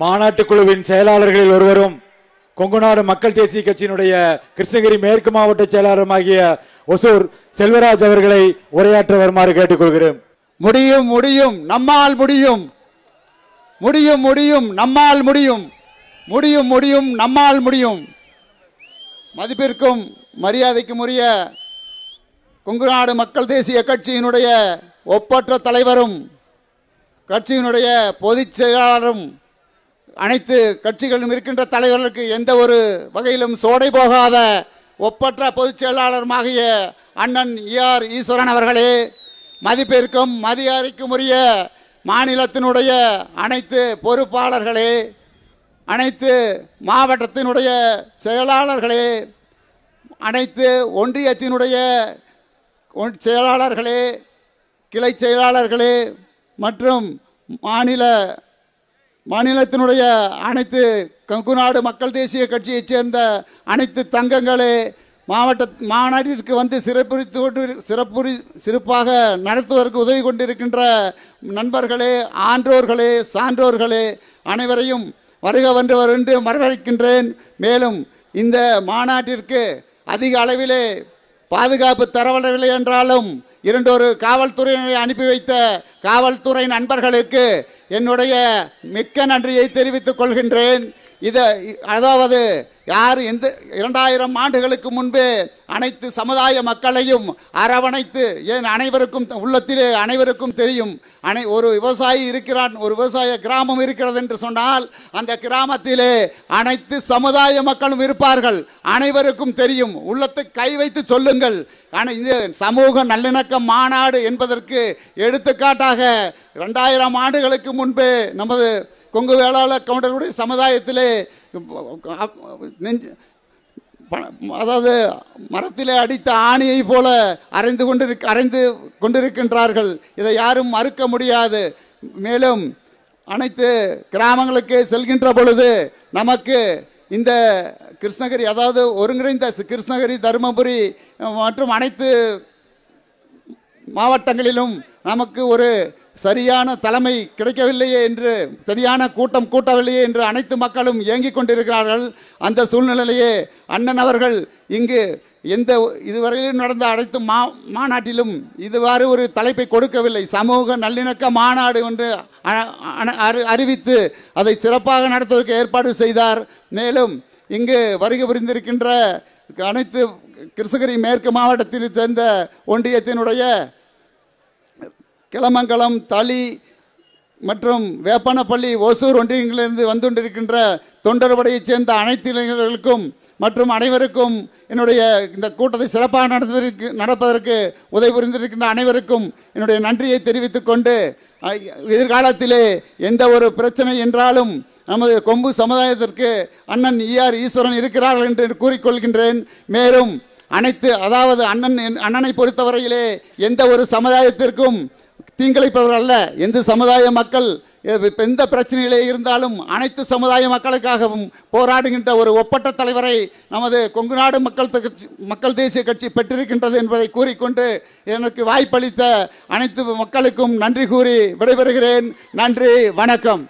மாநாட்டு குழுவின் செயலாளர்களில் ஒருவரும் கொங்குநாடு மக்கள் தேசிய கட்சியினுடைய கிருஷ்ணகிரி மேற்கு மாவட்ட செயலாளருமாகிய ஒசூர் செல்வராஜ் அவர்களை உரையாற்ற வருமாறு கேட்டுக்கொள்கிறேன் முடியும் முடியும் நம்மால் முடியும் முடியும் முடியும் நம்மால் முடியும் முடியும் முடியும் நம்மால் முடியும் மதிப்பிற்கும் மரியாதைக்கும் உரிய கொங்குநாடு மக்கள் தேசிய கட்சியினுடைய ஒப்பற்ற தலைவரும் கட்சியினுடைய பொதுச் செயலாளரும் அனைத்து கட்சிகளும் இருக்கின்ற தலைவர்களுக்கு எந்த ஒரு வகையிலும் சோடை போகாத ஒப்பற்ற பொதுச் செயலாளருமாகிய அண்ணன் இஆர் ஈஸ்வரன் அவர்களே மதிப்பிற்கும் மதியாரிக்கும் உரிய மாநிலத்தினுடைய அனைத்து பொறுப்பாளர்களே அனைத்து மாவட்டத்தினுடைய செயலாளர்களே அனைத்து ஒன்றியத்தினுடைய செயலாளர்களே கிளை செயலாளர்களே மற்றும் மாநில மாநிலத்தினுடைய அனைத்து கங்குநாடு மக்கள் தேசிய கட்சியைச் சேர்ந்த அனைத்து தங்கங்களே மாவட்ட மாநாட்டிற்கு வந்து சிறப்புரித்து சிறப்புரி சிறப்பாக நடத்துவதற்கு உதவி கொண்டிருக்கின்ற நண்பர்களே ஆன்றோர்களே சான்றோர்களே அனைவரையும் வருக வந்தவர் என்று வரவேற்கின்றேன் மேலும் இந்த மாநாட்டிற்கு அதிக அளவிலே பாதுகாப்பு தரவில்லை என்றாலும் இரண்டொரு காவல்துறையினரை அனுப்பி வைத்த காவல்துறை நண்பர்களுக்கு என்னுடைய மிக்க நன்றியை தெரிவித்துக் கொள்கின்றேன் இதை அதாவது யார் எந்த இரண்டாயிரம் ஆண்டுகளுக்கு முன்பு அனைத்து சமுதாய மக்களையும் அரவணைத்து ஏன் அனைவருக்கும் உள்ளத்திலே அனைவருக்கும் தெரியும் அனை ஒரு விவசாயி இருக்கிறான் ஒரு விவசாய கிராமம் இருக்கிறது என்று சொன்னால் அந்த கிராமத்திலே அனைத்து சமுதாய மக்களும் இருப்பார்கள் அனைவருக்கும் தெரியும் உள்ளத்தை கை வைத்து சொல்லுங்கள் ஆனால் இது சமூக நல்லிணக்க மாநாடு என்பதற்கு எடுத்துக்காட்டாக ரெண்டாயிரம் ஆண்டுகளுக்கு முன்பே நமது கொங்கு வேளாளர் கவுண்டருடைய சமுதாயத்திலே நெஞ்சு அதாவது மரத்திலே அடித்த ஆணியை போல அரைந்து கொண்டிரு அரைந்து கொண்டிருக்கின்றார்கள் இதை யாரும் மறுக்க முடியாது மேலும் அனைத்து கிராமங்களுக்கு செல்கின்ற பொழுது நமக்கு இந்த கிருஷ்ணகிரி அதாவது ஒருங்கிணைந்த கிருஷ்ணகிரி தருமபுரி மற்றும் அனைத்து மாவட்டங்களிலும் நமக்கு ஒரு சரியான தலைமை கிடைக்கவில்லையே என்று சரியான கூட்டம் கூட்டவில்லையே என்று அனைத்து மக்களும் இயங்கிக் கொண்டிருக்கிறார்கள் அந்த சூழ்நிலையிலேயே அண்ணன் அவர்கள் இங்கு எந்த இதுவரையிலும் நடந்த அனைத்து மா மாநாட்டிலும் இதுவாறு ஒரு தலைப்பை கொடுக்கவில்லை சமூக நல்லிணக்க மாநாடு என்று அறிவித்து அதை சிறப்பாக நடத்துவதற்கு ஏற்பாடு செய்தார் மேலும் இங்கு வருகை புரிந்திருக்கின்ற அனைத்து கிருஷ்ணகிரி மேற்கு மாவட்டத்தில் சேர்ந்த ஒன்றியத்தினுடைய கிளமங்கலம் தளி மற்றும் வேப்பனப்பள்ளி ஒசூர் ஒன்றியங்களிலிருந்து வந்து கொண்டிருக்கின்ற தொண்டர்படையைச் சேர்ந்த அனைத்து இளைஞர்களுக்கும் மற்றும் அனைவருக்கும் என்னுடைய இந்த கூட்டத்தை சிறப்பாக நடந்ததற்கு நடப்பதற்கு உதவி புரிந்திருக்கின்ற அனைவருக்கும் என்னுடைய நன்றியை தெரிவித்து கொண்டு எதிர்காலத்திலே எந்த ஒரு பிரச்சனை என்றாலும் நமது கொம்பு சமுதாயத்திற்கு அண்ணன் ஈஆர் ஈஸ்வரன் இருக்கிறார்கள் என்று கூறிக்கொள்கின்றேன் மேலும் அனைத்து அதாவது அண்ணன் அண்ணனை பொறுத்தவரையிலே எந்த ஒரு சமுதாயத்திற்கும் தீங்கிழைப்பவர் அல்ல எந்த சமுதாய மக்கள் எந்த பிரச்சனையிலே இருந்தாலும் அனைத்து சமுதாய மக்களுக்காகவும் போராடுகின்ற ஒரு ஒப்பட்ட தலைவரை நமது கொங்கு நாடு மக்கள் மக்கள் தேசிய கட்சி பெற்றிருக்கின்றது என்பதை கூறிக்கொண்டு எனக்கு வாய்ப்பளித்த அனைத்து மக்களுக்கும் நன்றி கூறி விடைபெறுகிறேன் நன்றி வணக்கம்